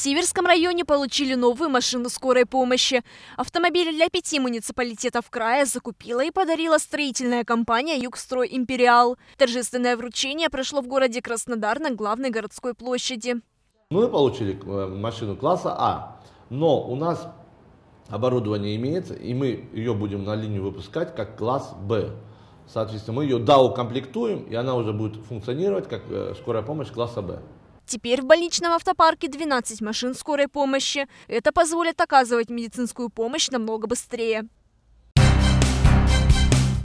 Северском районе получили новые машины скорой помощи. Автомобили для пяти муниципалитетов края закупила и подарила строительная компания «Югстрой Империал». Торжественное вручение прошло в городе Краснодар на главной городской площади. Мы получили э, машину класса А, но у нас оборудование имеется, и мы ее будем на линию выпускать как класс Б. Соответственно, мы ее доукомплектуем, и она уже будет функционировать как э, скорая помощь класса Б. Теперь в больничном автопарке 12 машин скорой помощи. Это позволит оказывать медицинскую помощь намного быстрее.